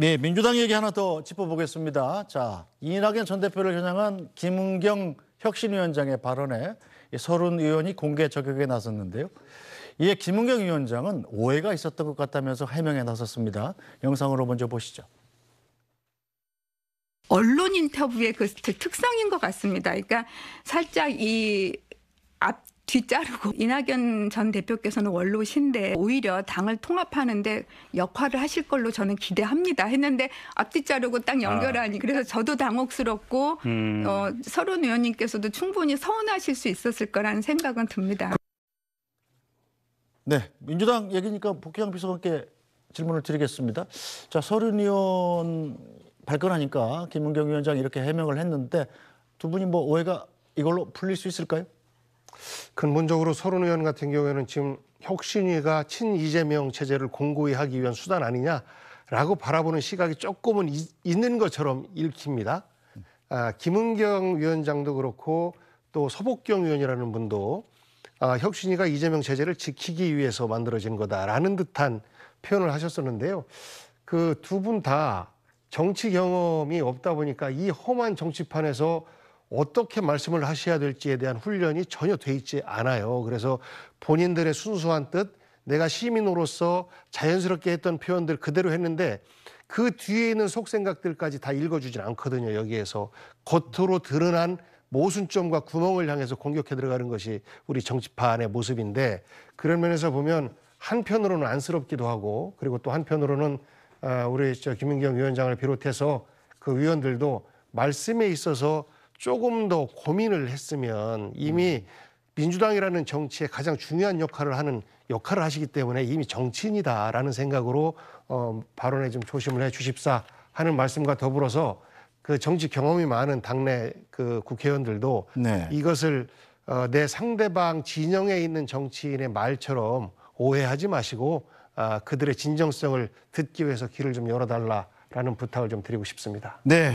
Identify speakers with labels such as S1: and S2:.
S1: 네, 민주당 얘기 하나 더 짚어보겠습니다. 자, 이낙연 전 대표를 겨냥한 김은경 혁신위원장의 발언에 서른 의원이 공개 저격에 나섰는데요. 이에 김은경 위원장은 오해가 있었던 것 같다면서 해명에 나섰습니다. 영상으로 먼저 보시죠.
S2: 언론 인터뷰의 그 특성인 것 같습니다. 그러니까 살짝 이 뒤자르고 이낙연 전 대표께서는 원로신데 오히려 당을 통합하는데 역할을 하실 걸로 저는 기대합니다 했는데 앞뒤 자르고 딱 아. 연결하니 아. 그래서 저도 당혹스럽고 음. 어, 서른 의원님께서도 충분히 서운하실 수 있었을 거라는 생각은 듭니다.
S1: 네, 민주당 얘기니까 복희양 비서관께 질문을 드리겠습니다. 자, 서른 의원 발끈하니까 김은경 위원장 이렇게 해명을 했는데 두 분이 뭐 오해가 이걸로 풀릴 수 있을까요? 근본적으로 서른 의원 같은 경우에는 지금
S3: 혁신위가 친 이재명 체제를 공고히 하기 위한 수단 아니냐라고 바라보는 시각이 조금은 이, 있는 것처럼 읽힙니다. 아, 김은경 위원장도 그렇고 또 서복경 의원이라는 분도 아, 혁신위가 이재명 체제를 지키기 위해서 만들어진 거다라는 듯한 표현을 하셨었는데요. 그 두 분 다 정치 경험이 없다 보니까 이 험한 정치판에서 어떻게 말씀을 하셔야 될지에 대한 훈련이 전혀 돼 있지 않아요. 그래서 본인들의 순수한 뜻, 내가 시민으로서 자연스럽게 했던 표현들 그대로 했는데 그 뒤에 있는 속 생각들까지 다 읽어주진 않거든요. 여기에서 겉으로 드러난 모순점과 구멍을 향해서 공격해 들어가는 것이 우리 정치판의 모습인데 그런 면에서 보면 한편으로는 안쓰럽기도 하고 그리고 또 한편으로는 아, 우리 저 김민경 위원장을 비롯해서 그 위원들도 말씀에 있어서 조금 더 고민을 했으면 이미 음. 민주당이라는 정치에 가장 중요한 역할을 하는 역할을 하시기 때문에 이미 정치인이다라는 생각으로 어, 발언에 좀 조심을 해 주십사 하는 말씀과 더불어서 그 정치 경험이 많은 당내 그 국회의원들도 네. 이것을 어, 내 상대방 진영에 있는 정치인의 말처럼 오해하지 마시고 아, 그들의 진정성을 듣기 위해서 길을 좀 열어달라라는 부탁을 좀 드리고 싶습니다.
S1: 네.